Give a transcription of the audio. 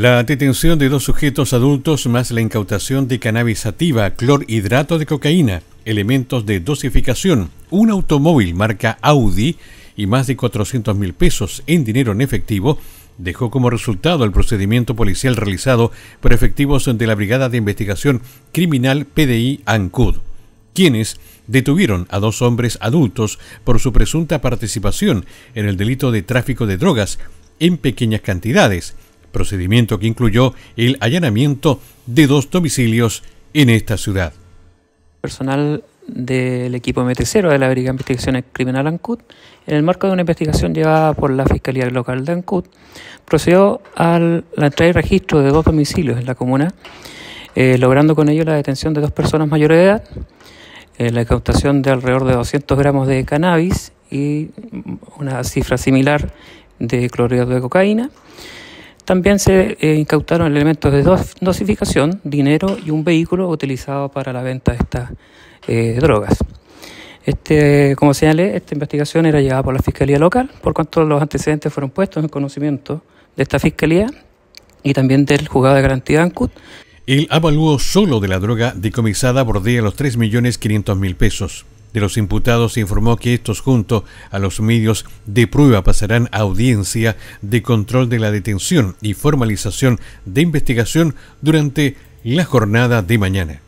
La detención de dos sujetos adultos más la incautación de cannabis sativa, clorhidrato de cocaína, elementos de dosificación, un automóvil marca Audi y más de 400 mil pesos en dinero en efectivo dejó como resultado el procedimiento policial realizado por efectivos de la Brigada de Investigación Criminal PDI ANCUD, quienes detuvieron a dos hombres adultos por su presunta participación en el delito de tráfico de drogas en pequeñas cantidades procedimiento que incluyó el allanamiento de dos domicilios en esta ciudad. Personal del equipo MT0 de la Brigada de Investigaciones Criminal ANCUT, en el marco de una investigación llevada por la Fiscalía Local de ANCUT, procedió a la entrada y registro de dos domicilios en la comuna, eh, logrando con ello la detención de dos personas mayores de edad, eh, la incautación de alrededor de 200 gramos de cannabis y una cifra similar de clorhidrato de cocaína, también se eh, incautaron elementos de dosificación, dinero y un vehículo utilizado para la venta de estas eh, drogas. Este, como señalé, esta investigación era llevada por la Fiscalía Local, por cuanto los antecedentes fueron puestos en conocimiento de esta Fiscalía y también del juzgado de garantía ANCUT. El avalúo solo de la droga decomisada bordea los 3.500.000 pesos de los imputados se informó que estos junto a los medios de prueba pasarán a audiencia de control de la detención y formalización de investigación durante la jornada de mañana.